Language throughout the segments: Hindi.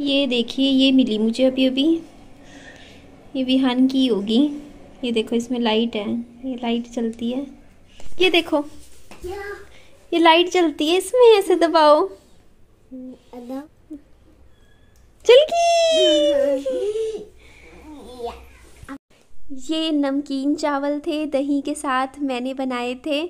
ये देखिए ये मिली मुझे अभी अभी ये विहान की होगी ये देखो इसमें लाइट है ये लाइट चलती है ये देखो ये लाइट चलती है इसमें ऐसे दबाओ चल ये नमकीन चावल थे दही के साथ मैंने बनाए थे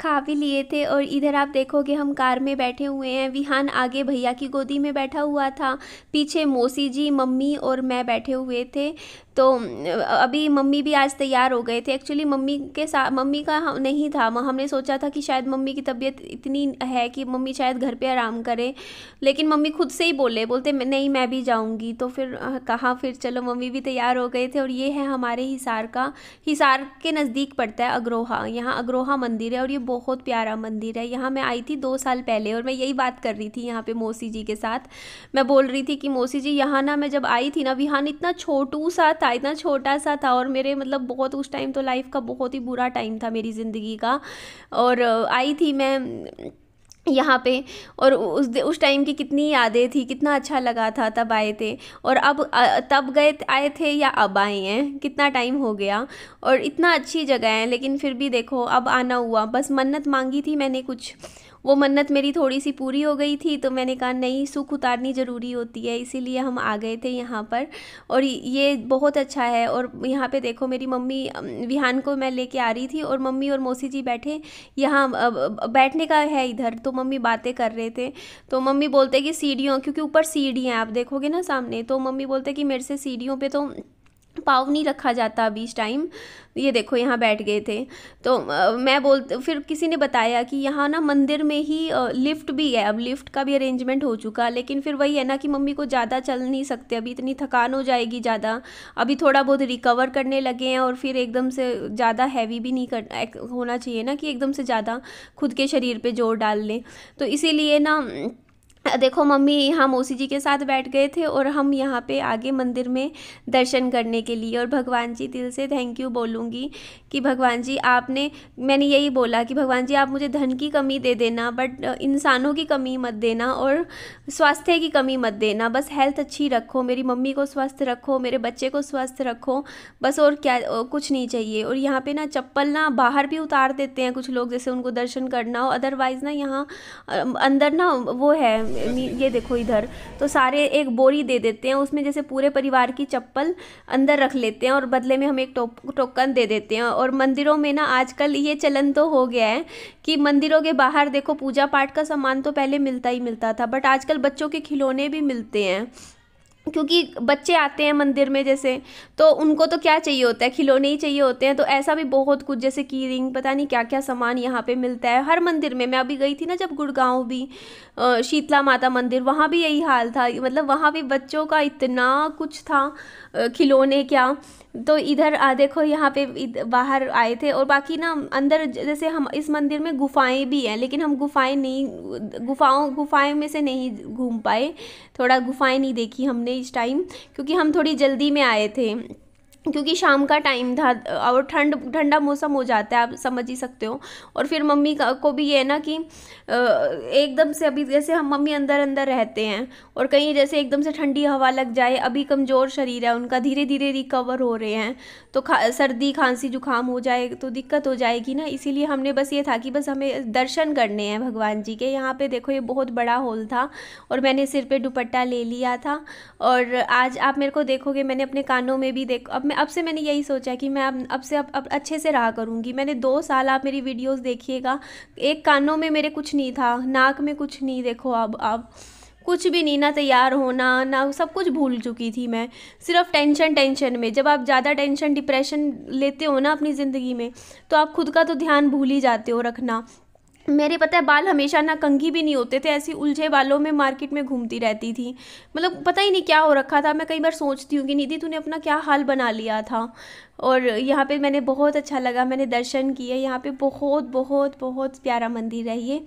खा भी लिए थे और इधर आप देखोगे हम कार में बैठे हुए हैं विहान आगे भैया की गोदी में बैठा हुआ था पीछे मौसी जी मम्मी और मैं बैठे हुए थे तो अभी मम्मी भी आज तैयार हो गए थे एक्चुअली मम्मी के साथ मम्मी का नहीं था हमने सोचा था कि शायद मम्मी की तबीयत इतनी है कि मम्मी शायद घर पे आराम करे लेकिन मम्मी खुद से ही बोले बोलते नहीं मैं भी जाऊंगी तो फिर कहा फिर चलो मम्मी भी तैयार हो गए थे और ये है हमारे हिसार का हिसार के नज़दीक पड़ता है अग्रोहा यहाँ अग्रोहा मंदिर है और और ये बहुत प्यारा मंदिर है यहाँ मैं आई थी दो साल पहले और मैं यही बात कर रही थी यहाँ पे मौसी जी के साथ मैं बोल रही थी कि मौसी जी यहाँ ना मैं जब आई थी ना विहान इतना छोटू सा था इतना छोटा सा था और मेरे मतलब बहुत उस टाइम तो लाइफ का बहुत ही बुरा टाइम था मेरी ज़िंदगी का और आई थी मैं यहाँ पे और उस उस टाइम की कितनी यादें थी कितना अच्छा लगा था तब आए थे और अब तब गए आए थे या अब आए हैं कितना टाइम हो गया और इतना अच्छी जगह है लेकिन फिर भी देखो अब आना हुआ बस मन्नत मांगी थी मैंने कुछ वो मन्नत मेरी थोड़ी सी पूरी हो गई थी तो मैंने कहा नहीं सुख उतारनी ज़रूरी होती है इसीलिए हम आ गए थे यहाँ पर और ये बहुत अच्छा है और यहाँ पे देखो मेरी मम्मी विहान को मैं लेके आ रही थी और मम्मी और मौसी जी बैठे यहाँ बैठने का है इधर तो मम्मी बातें कर रहे थे तो मम्मी बोलते कि सीढ़ियों क्योंकि ऊपर सीढ़ी हैं आप देखोगे ना सामने तो मम्मी बोलते कि मेरे से सीढ़ियों पर तो पाव नहीं रखा जाता अभी इस टाइम ये देखो यहाँ बैठ गए थे तो आ, मैं बोल फिर किसी ने बताया कि यहाँ ना मंदिर में ही आ, लिफ्ट भी है अब लिफ्ट का भी अरेंजमेंट हो चुका लेकिन फिर वही है ना कि मम्मी को ज़्यादा चल नहीं सकते अभी इतनी थकान हो जाएगी ज़्यादा अभी थोड़ा बहुत रिकवर करने लगे हैं और फिर एकदम से ज़्यादा हैवी भी नहीं कर होना चाहिए ना कि एकदम से ज़्यादा खुद के शरीर पर जोर डाल लें तो इसीलिए ना देखो मम्मी हम ओसी जी के साथ बैठ गए थे और हम यहाँ पे आगे मंदिर में दर्शन करने के लिए और भगवान जी दिल से थैंक यू बोलूँगी कि भगवान जी आपने मैंने यही बोला कि भगवान जी आप मुझे धन की कमी दे देना बट इंसानों की कमी मत देना और स्वास्थ्य की कमी मत देना बस हेल्थ अच्छी रखो मेरी मम्मी को स्वस्थ रखो मेरे बच्चे को स्वस्थ रखो बस और क्या और कुछ नहीं चाहिए और यहाँ पर ना चप्पल ना बाहर भी उतार देते हैं कुछ लोग जैसे उनको दर्शन करना हो अदरवाइज़ ना यहाँ अंदर ना वो है ये देखो इधर तो सारे एक बोरी दे देते हैं उसमें जैसे पूरे परिवार की चप्पल अंदर रख लेते हैं और बदले में हम एक टोकन दे देते हैं और मंदिरों में ना आजकल ये चलन तो हो गया है कि मंदिरों के बाहर देखो पूजा पाठ का सामान तो पहले मिलता ही मिलता था बट आजकल बच्चों के खिलौने भी मिलते हैं क्योंकि बच्चे आते हैं मंदिर में जैसे तो उनको तो क्या चाहिए होता है खिलौने ही चाहिए होते हैं तो ऐसा भी बहुत कुछ जैसे की रिंग पता नहीं क्या क्या सामान यहाँ पे मिलता है हर मंदिर में मैं अभी गई थी ना जब गुड़गांव भी शीतला माता मंदिर वहाँ भी यही हाल था मतलब वहाँ भी बच्चों का इतना कुछ था खिलौने क्या तो इधर देखो यहाँ पे बाहर आए थे और बाकी ना अंदर जैसे हम इस मंदिर में गुफाएं भी हैं लेकिन हम गुफाएं नहीं गुफाओं गुफाएं में से नहीं घूम पाए थोड़ा गुफाएं नहीं देखी हमने इस टाइम क्योंकि हम थोड़ी जल्दी में आए थे क्योंकि शाम का टाइम था और ठंड ठंडा मौसम हो जाता है आप समझ ही सकते हो और फिर मम्मी का को भी ये ना कि एकदम से अभी जैसे हम मम्मी अंदर अंदर रहते हैं और कहीं जैसे एकदम से ठंडी हवा लग जाए अभी कमज़ोर शरीर है उनका धीरे धीरे रिकवर हो रहे हैं तो खा, सर्दी खांसी जुकाम हो जाए तो दिक्कत हो जाएगी ना इसीलिए हमने बस ये था कि बस हमें दर्शन करने हैं भगवान जी के यहाँ पर देखो ये बहुत बड़ा हॉल था और मैंने सिर पर दुपट्टा ले लिया था और आज आप मेरे को देखोगे मैंने अपने कानों में भी देखो अब मैं अब से मैंने यही सोचा कि मैं अब अब से अब, अब अच्छे से रहा करूँगी मैंने दो साल आप मेरी वीडियोस देखिएगा एक कानों में मेरे कुछ नहीं था नाक में कुछ नहीं देखो अब अब कुछ भी नहीं ना तैयार होना ना सब कुछ भूल चुकी थी मैं सिर्फ टेंशन टेंशन में जब आप ज़्यादा टेंशन डिप्रेशन लेते हो ना अपनी ज़िंदगी में तो आप खुद का तो ध्यान भूल ही जाते हो रखना मेरे पता है बाल हमेशा ना कंघी भी नहीं होते थे ऐसी उलझे बालों में मार्केट में घूमती रहती थी मतलब पता ही नहीं क्या हो रखा था मैं कई बार सोचती हूँ कि निधि तूने अपना क्या हाल बना लिया था और यहाँ पे मैंने बहुत अच्छा लगा मैंने दर्शन किए यहाँ पे बहुत बहुत बहुत प्यारा मंदिर है ये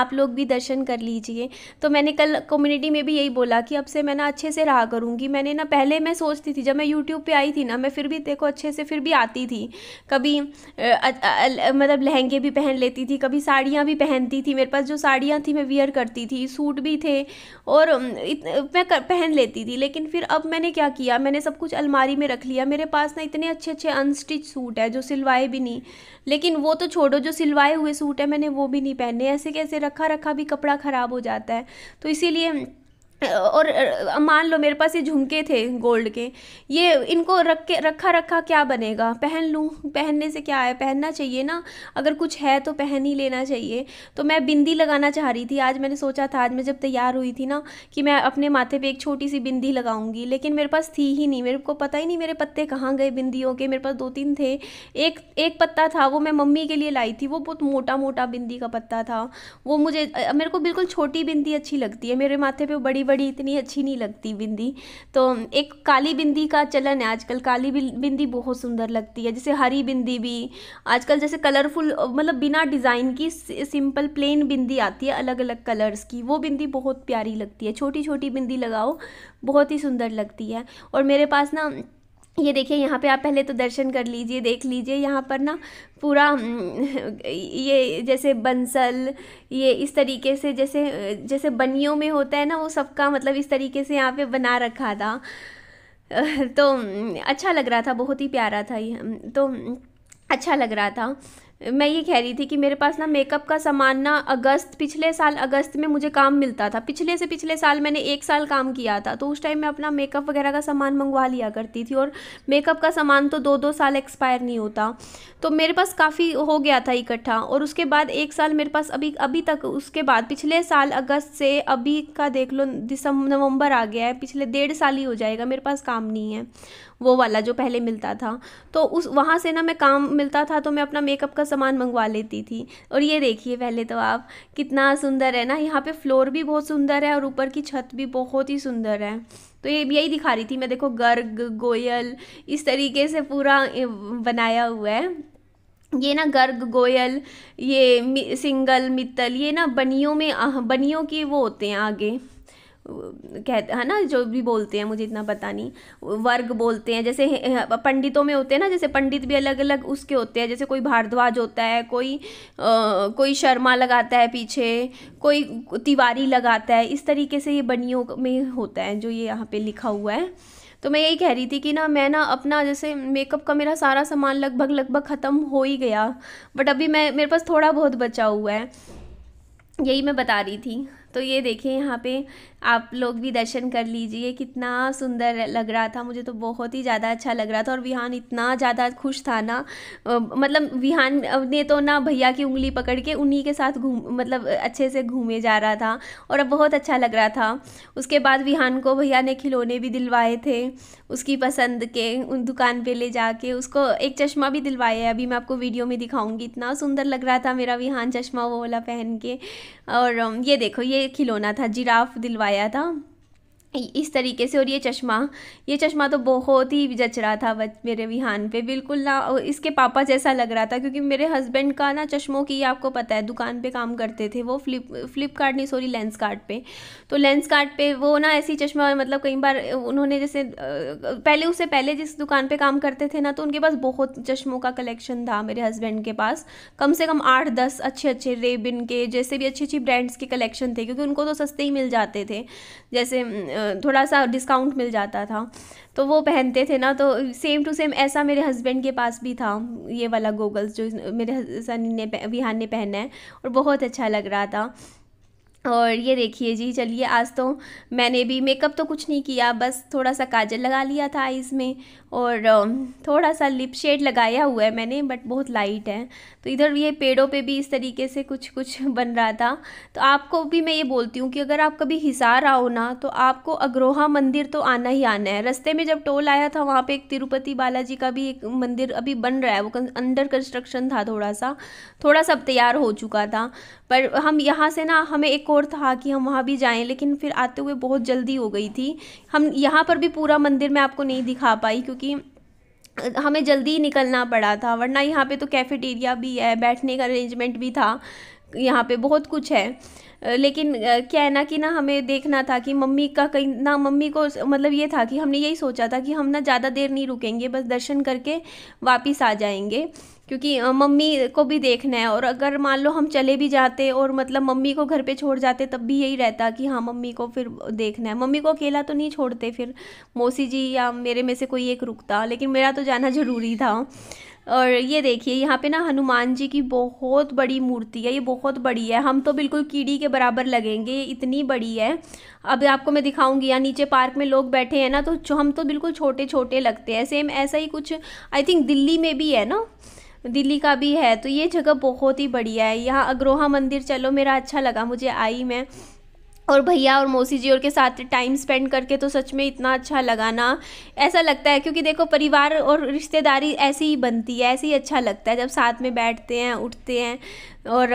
आप लोग भी दर्शन कर लीजिए तो मैंने कल कम्युनिटी में भी यही बोला कि अब से मैं ना अच्छे से रहा करूँगी मैंने ना पहले मैं सोचती थी जब मैं यूट्यूब पर आई थी ना मैं फिर भी देखो अच्छे से फिर भी आती थी कभी मतलब लहंगे भी पहन लेती थी कभी साड़ियाँ भी पहनती थी मेरे पास जो साड़ियाँ थी मैं वियर करती थी सूट भी थे और मैं पहन लेती थी लेकिन फिर अब मैंने क्या किया मैंने सब कुछ अलमारी में रख लिया मेरे पास ना इतने अच्छे अच्छे अनस्टिच सूट है जो सिलवाए भी नहीं लेकिन वो तो छोड़ो जो सिलवाए हुए सूट है मैंने वो भी नहीं पहने ऐसे कैसे रखा रखा भी कपड़ा ख़राब हो जाता है तो इसीलिए और मान लो मेरे पास ये झुमके थे गोल्ड के ये इनको रख के रखा रखा क्या बनेगा पहन लूँ पहनने से क्या है पहनना चाहिए ना अगर कुछ है तो पहन ही लेना चाहिए तो मैं बिंदी लगाना चाह रही थी आज मैंने सोचा था आज मैं जब तैयार हुई थी ना कि मैं अपने माथे पे एक छोटी सी बिंदी लगाऊंगी लेकिन मेरे पास थी ही नहीं मेरे को पता ही नहीं मेरे पत्ते कहाँ गए बिंदियों के मेरे पास दो तीन थे एक एक पत्ता था वो मैं मम्मी के लिए लाई थी वो बहुत मोटा मोटा बिंदी का पत्ता था वो मुझे मेरे को बिल्कुल छोटी बिंदी अच्छी लगती है मेरे माथे पर बड़ी बड़ी इतनी अच्छी नहीं लगती बिंदी तो एक काली बिंदी का चलन है आजकल काली बिंदी बहुत सुंदर लगती है जैसे हरी बिंदी भी आजकल जैसे कलरफुल मतलब बिना डिज़ाइन की सिंपल प्लेन बिंदी आती है अलग अलग कलर्स की वो बिंदी बहुत प्यारी लगती है छोटी छोटी बिंदी लगाओ बहुत ही सुंदर लगती है और मेरे पास ना ये देखिए यहाँ पे आप पहले तो दर्शन कर लीजिए देख लीजिए यहाँ पर ना पूरा ये जैसे बंसल ये इस तरीके से जैसे जैसे बनियों में होता है ना वो सबका मतलब इस तरीके से यहाँ पे बना रखा था तो अच्छा लग रहा था बहुत ही प्यारा था ये तो अच्छा लग रहा था मैं ये कह रही थी कि मेरे पास ना मेकअप का सामान ना अगस्त पिछले साल अगस्त में मुझे काम मिलता था पिछले से पिछले साल मैंने एक साल काम किया था तो उस टाइम मैं अपना मेकअप वगैरह का सामान मंगवा लिया करती थी और मेकअप का सामान तो दो दो साल एक्सपायर नहीं होता तो मेरे पास काफ़ी हो गया था इकट्ठा और उसके बाद एक साल मेरे पास अभी अभी तक उसके बाद पिछले साल अगस्त से अभी का देख लो दिसंबर नवंबर आ गया है पिछले डेढ़ साल ही हो जाएगा मेरे पास काम नहीं है वो वाला जो पहले मिलता था तो उस वहाँ से ना मैं काम मिलता था तो मैं अपना मेकअप का सामान मंगवा लेती थी और ये देखिए पहले तो आप कितना सुंदर है ना यहाँ पे फ्लोर भी बहुत सुंदर है और ऊपर की छत भी बहुत ही सुंदर है तो ये यही दिखा रही थी मैं देखो गर्ग गोयल इस तरीके से पूरा बनाया हुआ है ये ना गर्ग गोयल ये सिंगल मित्तल ये ना बनियों में बनियों के वो होते हैं आगे कह है ना जो भी बोलते हैं मुझे इतना पता नहीं वर्ग बोलते हैं जैसे पंडितों में होते हैं ना जैसे पंडित भी अलग अलग उसके होते हैं जैसे कोई भारद्वाज होता है कोई आ, कोई शर्मा लगाता है पीछे कोई तिवारी लगाता है इस तरीके से ये बनियों में होता है जो ये यहाँ पे लिखा हुआ है तो मैं यही कह रही थी कि ना मैं ना अपना जैसे मेकअप का मेरा सारा सामान लगभग लगभग ख़त्म हो ही गया बट अभी मैं मेरे पास थोड़ा बहुत बचा हुआ है यही मैं बता रही थी तो ये देखिए यहाँ पे आप लोग भी दर्शन कर लीजिए कितना सुंदर लग रहा था मुझे तो बहुत ही ज़्यादा अच्छा लग रहा था और विहान इतना ज़्यादा खुश था ना मतलब विहान ने तो ना भैया की उंगली पकड़ के उन्हीं के साथ घूम मतलब अच्छे से घूमे जा रहा था और अब बहुत अच्छा लग रहा था उसके बाद विहान को भैया ने खिलौने भी दिलवाए थे उसकी पसंद के उन दुकान पर ले जाके उसको एक चश्मा भी दिलवाया है अभी मैं आपको वीडियो में दिखाऊँगी इतना सुंदर लग रहा था मेरा विहान चश्मा वो वाला पहन के और ये देखो ये खिलौना था जिराफ दिलवाया आया था इस तरीके से और ये चश्मा ये चश्मा तो बहुत ही जच रहा था मेरे विहान पे बिल्कुल ना इसके पापा जैसा लग रहा था क्योंकि मेरे हस्बैंड का ना चश्मों की आपको पता है दुकान पे काम करते थे वो फ्लिप फ्लिपकार्ट नहीं सॉरी लेंस कार्ट पे तो लेंस कार्ट पे वो ना ऐसी चश्मा मतलब कई बार उन्होंने जैसे पहले उससे पहले जिस दुकान पर काम करते थे ना तो उनके पास बहुत चश्मों का कलेक्शन था मेरे हस्बैंड के पास कम से कम आठ दस अच्छे अच्छे रेबिन के जैसे भी अच्छी अच्छी ब्रांड्स के कलेक्शन थे क्योंकि उनको तो सस्ते ही मिल जाते थे जैसे थोड़ा सा डिस्काउंट मिल जाता था तो वो पहनते थे ना तो सेम टू सेम ऐसा मेरे हस्बैंड के पास भी था ये वाला गोगल्स जो मेरे सनी ने विहान ने पहना है और बहुत अच्छा लग रहा था और ये देखिए जी चलिए आज तो मैंने भी मेकअप तो कुछ नहीं किया बस थोड़ा सा काजल लगा लिया था आइज़ में और थोड़ा सा लिप शेड लगाया हुआ है मैंने बट बहुत लाइट है तो इधर ये पेड़ों पे भी इस तरीके से कुछ कुछ बन रहा था तो आपको भी मैं ये बोलती हूँ कि अगर आप कभी हिसार आओ ना तो आपको अग्रोहा मंदिर तो आना ही आना है रास्ते में जब टोल आया था वहाँ पे एक तिरुपति बालाजी का भी एक मंदिर अभी बन रहा है वो अंडर कंस्ट्रक्शन था थोड़ा सा थोड़ा सा तैयार हो चुका था पर हम यहाँ से ना हमें एक और था कि हम वहाँ भी जाएँ लेकिन फिर आते हुए बहुत जल्दी हो गई थी हम यहाँ पर भी पूरा मंदिर मैं आपको नहीं दिखा पाई क्योंकि क्योंकि हमें जल्दी निकलना पड़ा था वरना यहाँ पे तो कैफ़ेटेरिया भी है बैठने का अरेंजमेंट भी था यहाँ पे बहुत कुछ है लेकिन क्या है ना कि ना हमें देखना था कि मम्मी का कहीं ना मम्मी को मतलब ये था कि हमने यही सोचा था कि हम ना ज़्यादा देर नहीं रुकेंगे बस दर्शन करके वापस आ जाएंगे क्योंकि मम्मी को भी देखना है और अगर मान लो हम चले भी जाते और मतलब मम्मी को घर पे छोड़ जाते तब भी यही रहता कि हाँ मम्मी को फिर देखना है मम्मी को अकेला तो नहीं छोड़ते फिर मौसी जी या मेरे में से कोई एक रुकता लेकिन मेरा तो जाना ज़रूरी था और ये देखिए यहाँ पे ना हनुमान जी की बहुत बड़ी मूर्ति है ये बहुत बड़ी है हम तो बिल्कुल कीड़ी के बराबर लगेंगे ये इतनी बड़ी है अब आपको मैं दिखाऊंगी यहाँ नीचे पार्क में लोग बैठे हैं ना तो हम तो बिल्कुल छोटे छोटे लगते हैं सेम ऐसा ही कुछ आई थिंक दिल्ली में भी है ना दिल्ली का भी है तो ये जगह बहुत ही बढ़िया है यहाँ अग्रोहा मंदिर चलो मेरा अच्छा लगा मुझे आई मैं और भैया और मौसी जी और के साथ टाइम स्पेंड करके तो सच में इतना अच्छा लगा ना ऐसा लगता है क्योंकि देखो परिवार और रिश्तेदारी ऐसी ही बनती है ऐसे ही अच्छा लगता है जब साथ में बैठते हैं उठते हैं और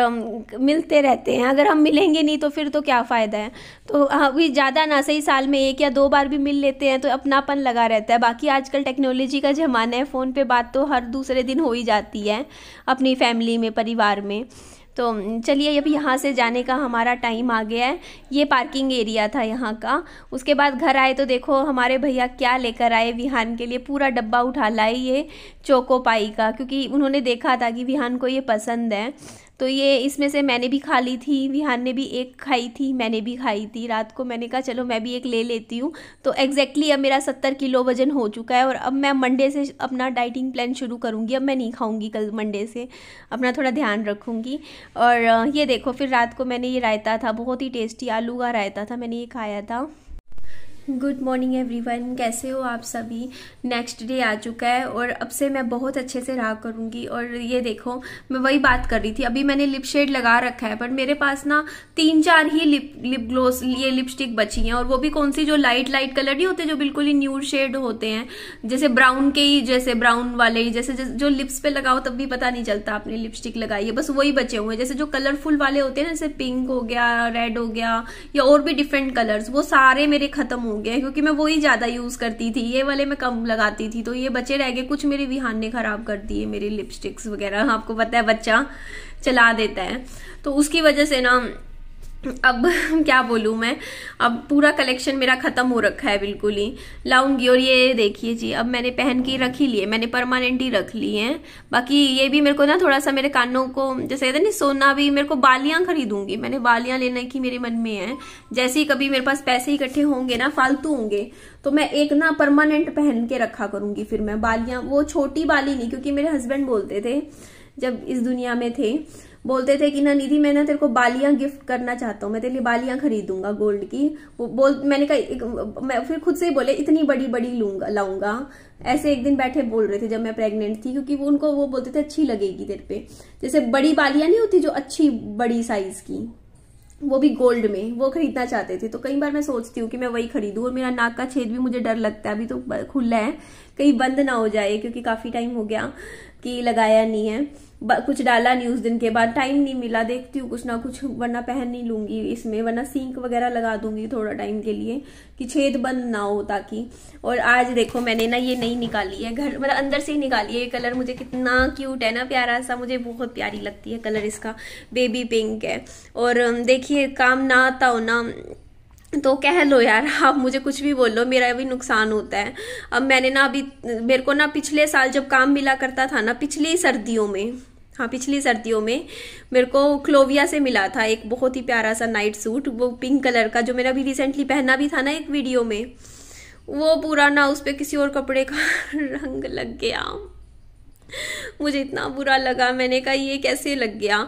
मिलते रहते हैं अगर हम मिलेंगे नहीं तो फिर तो क्या फ़ायदा है तो अभी ज़्यादा ना सही साल में एक या दो बार भी मिल लेते हैं तो अपनापन लगा रहता है बाकी आजकल टेक्नोलॉजी का ज़माना है फ़ोन पर बात तो हर दूसरे दिन हो ही जाती है अपनी फैमिली में परिवार में तो चलिए अब यहाँ से जाने का हमारा टाइम आ गया है ये पार्किंग एरिया था यहाँ का उसके बाद घर आए तो देखो हमारे भैया क्या लेकर आए विहान के लिए पूरा डब्बा उठा लाए ये चोको पाई का क्योंकि उन्होंने देखा था कि विहान को ये पसंद है तो ये इसमें से मैंने भी खा ली थी विहान ने भी एक खाई थी मैंने भी खाई थी रात को मैंने कहा चलो मैं भी एक ले लेती हूँ तो एग्जैक्टली अब मेरा सत्तर किलो वजन हो चुका है और अब मैं मंडे से अपना डाइटिंग प्लान शुरू करूँगी अब मैं नहीं खाऊँगी कल मंडे से अपना थोड़ा ध्यान रखूँगी और ये देखो फिर रात को मैंने ये रायता था बहुत ही टेस्टी आलू का रायता था मैंने ये खाया था गुड मॉर्निंग एवरीवन कैसे हो आप सभी नेक्स्ट डे आ चुका है और अब से मैं बहुत अच्छे से रहा करूँगी और ये देखो मैं वही बात कर रही थी अभी मैंने लिप शेड लगा रखा है बट मेरे पास ना तीन चार ही लिप लिप ग्लोस ये लिपस्टिक बची हैं और वो भी कौन सी जो लाइट लाइट कलर नहीं होते जो बिल्कुल ही न्यूड शेड होते हैं जैसे ब्राउन के ही जैसे ब्राउन वाले ही जैसे जो लिप्स पे लगाओ तब भी पता नहीं चलता आपने लिपस्टिक लगाई है बस वही बचे हुए हैं जैसे जो कलरफुल वाले होते हैं ना जैसे पिंक हो गया रेड हो गया या और भी डिफरेंट कलर्स वो सारे मेरे खत्म हो हो गया है क्योंकि मैं वही ज़्यादा यूज़ करती थी ये वाले मैं कम लगाती थी तो ये बचे रह गए कुछ मेरे विहान ने ख़राब कर दिए मेरे लिपस्टिक्स वगैरह आपको पता है बच्चा चला देता है तो उसकी वजह से ना अब क्या बोलूँ मैं अब पूरा कलेक्शन मेरा ख़त्म हो रखा है बिल्कुल ही लाऊंगी और ये देखिए जी अब मैंने पहन के रख ही लिए मैंने परमानेंट ही रख ली है बाकी ये भी मेरे को ना थोड़ा सा मेरे कानों को जैसे कहते ना सोना भी मेरे को बालियाँ खरीदूंगी मैंने बालियाँ लेने की मेरे मन में है जैसे ही कभी मेरे पास पैसे इकट्ठे होंगे ना फालतू होंगे तो मैं एक ना परमानेंट पहन के रखा करूंगी फिर मैं बालियाँ वो छोटी बाली नहीं क्योंकि मेरे हस्बैंड बोलते थे जब इस दुनिया में थे बोलते थे कि ना निधि मैं ना तेरे को बालियां गिफ्ट करना चाहता हूँ मैं तेरे लिए बालियां खरीदूंगा गोल्ड की वो बोल मैंने कहा मैं फिर खुद से ही बोले इतनी बड़ी बड़ी लूंगा लाऊंगा ऐसे एक दिन बैठे बोल रहे थे जब मैं प्रेग्नेंट थी क्योंकि वो उनको वो बोलते थे अच्छी लगेगी तेरे पे जैसे बड़ी बालियां नहीं होती जो अच्छी बड़ी साइज की वो भी गोल्ड में वो खरीदना चाहते थे तो कई बार मैं सोचती हूँ कि मैं वही खरीदू और मेरा नाक का छेद भी मुझे डर लगता है अभी तो खुला है कहीं बंद ना हो जाए क्योंकि काफ़ी टाइम हो गया कि लगाया नहीं है कुछ डाला नहीं उस दिन के बाद टाइम नहीं मिला देखती हूँ कुछ ना कुछ वरना पहन नहीं लूंगी इसमें वरना सिंक वगैरह लगा दूंगी थोड़ा टाइम के लिए कि छेद बंद ना हो ताकि और आज देखो मैंने ना ये नहीं निकाली है घर मतलब अंदर से ही निकाली है ये कलर मुझे कितना क्यूट है ना प्यारा सा मुझे बहुत प्यारी लगती है कलर इसका बेबी पिंक है और देखिए काम ना आता हो ना तो कह लो यार आप मुझे कुछ भी बोल लो मेरा भी नुकसान होता है अब मैंने ना अभी मेरे को ना पिछले साल जब काम मिला करता था ना पिछली सर्दियों में हाँ पिछली सर्दियों में मेरे को क्लोविया से मिला था एक बहुत ही प्यारा सा नाइट सूट वो पिंक कलर का जो मैंने अभी रिसेंटली पहना भी था ना एक वीडियो में वो पूरा ना उस पर किसी और कपड़े का रंग लग गया मुझे इतना बुरा लगा मैंने कहा ये कैसे लग गया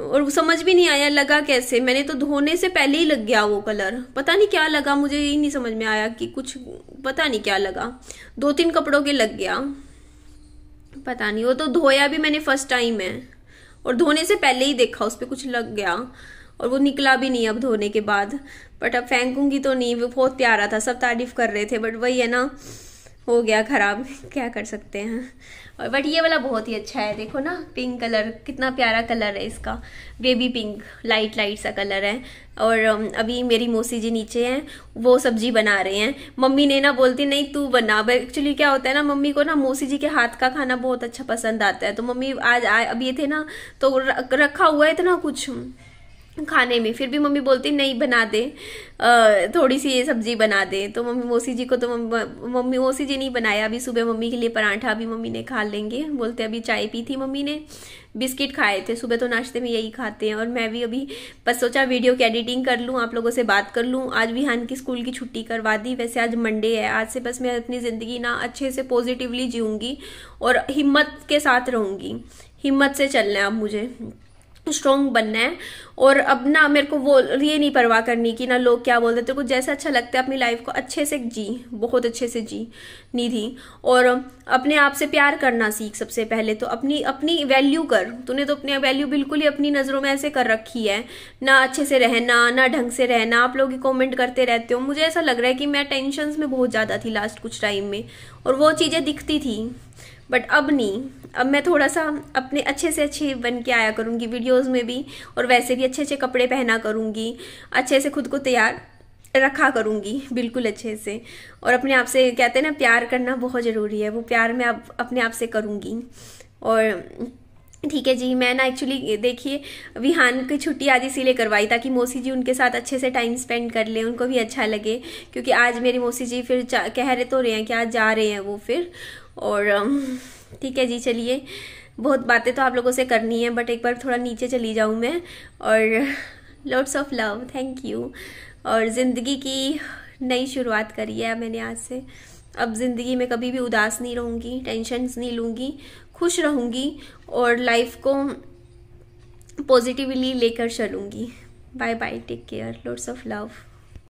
और समझ भी नहीं आया लगा कैसे मैंने तो धोने से पहले ही लग गया वो कलर पता नहीं क्या लगा मुझे यही नहीं समझ में आया कि कुछ पता नहीं क्या लगा दो तीन कपड़ों के लग गया पता नहीं वो तो धोया भी मैंने फर्स्ट टाइम है और धोने से पहले ही देखा उस पर कुछ लग गया और वो निकला भी नहीं अब धोने के बाद बट अब फेंकूंगी तो नहीं वो बहुत प्यारा था सब तारीफ कर रहे थे बट वही है ना हो गया ख़राब क्या कर सकते हैं और बट ये वाला बहुत ही अच्छा है देखो ना पिंक कलर कितना प्यारा कलर है इसका बेबी पिंक लाइट लाइट सा कलर है और um, अभी मेरी मौसी जी नीचे हैं वो सब्जी बना रहे हैं मम्मी ने ना बोलती नहीं तू बना एक्चुअली क्या होता है ना मम्मी को ना मौसी जी के हाथ का खाना बहुत अच्छा पसंद आता है तो मम्मी आज आ, अभी ये थे ना तो रखा हुआ है इतना कुछ खाने में फिर भी मम्मी बोलती नहीं बना दे थोड़ी सी ये सब्जी बना दे तो मम्मी मौसी जी को तो मम्मी मौसी जी नहीं बनाया अभी सुबह मम्मी के लिए पराठा अभी मम्मी ने खा लेंगे बोलते अभी चाय पी थी मम्मी ने बिस्किट खाए थे सुबह तो नाश्ते में यही खाते हैं और मैं भी अभी बस सोचा वीडियो की एडिटिंग कर लूँ आप लोगों से बात कर लूँ आज भी हन की स्कूल की छुट्टी करवा दी वैसे आज मंडे है आज से बस मैं अपनी ज़िंदगी ना अच्छे से पॉजिटिवली जीऊँगी और हिम्मत के साथ रहूँगी हिम्मत से चलना है अब मुझे स्ट्रॉन्ग बनना है और अब ना मेरे को वो ये नहीं परवाह करनी कि ना लोग क्या बोल तेरे को जैसा अच्छा लगता है अपनी लाइफ को अच्छे से जी बहुत अच्छे से जी निधि और अपने आप से प्यार करना सीख सबसे पहले तो अपनी अपनी वैल्यू कर तूने तो अपनी वैल्यू बिल्कुल ही अपनी नज़रों में ऐसे कर रखी है ना अच्छे से रहना ना ढंग से रहना आप लोग कॉमेंट करते रहते हो मुझे ऐसा लग रहा है कि मैं टेंशन में बहुत ज़्यादा थी लास्ट कुछ टाइम में और वो चीज़ें दिखती थी बट अब नहीं अब मैं थोड़ा सा अपने अच्छे से अच्छे बन के आया करूँगी वीडियोज़ में भी और वैसे भी अच्छे अच्छे कपड़े पहना करूँगी अच्छे से खुद को तैयार रखा करूँगी बिल्कुल अच्छे से और अपने आप से कहते हैं ना प्यार करना बहुत ज़रूरी है वो प्यार मैं अब अपने आप से करूँगी और ठीक है जी मैं ना एक्चुअली देखिए विहान की छुट्टी आज इसीलिए करवाई ताकि मौसी जी उनके साथ अच्छे से टाइम स्पेंड कर लें उनको भी अच्छा लगे क्योंकि आज मेरी मौसी जी फिर कह रहे तो रहे हैं कि आज जा रहे हैं वो फिर और ठीक है जी चलिए बहुत बातें तो आप लोगों से करनी है बट एक बार थोड़ा नीचे चली जाऊँ मैं और lots of love thank you और ज़िंदगी की नई शुरुआत करी है मैंने आज से अब ज़िंदगी में कभी भी उदास नहीं रहूँगी टेंशन नहीं लूँगी खुश रहूँगी और लाइफ को पॉजिटिवली लेकर चलूँगी bye bye take care lots of love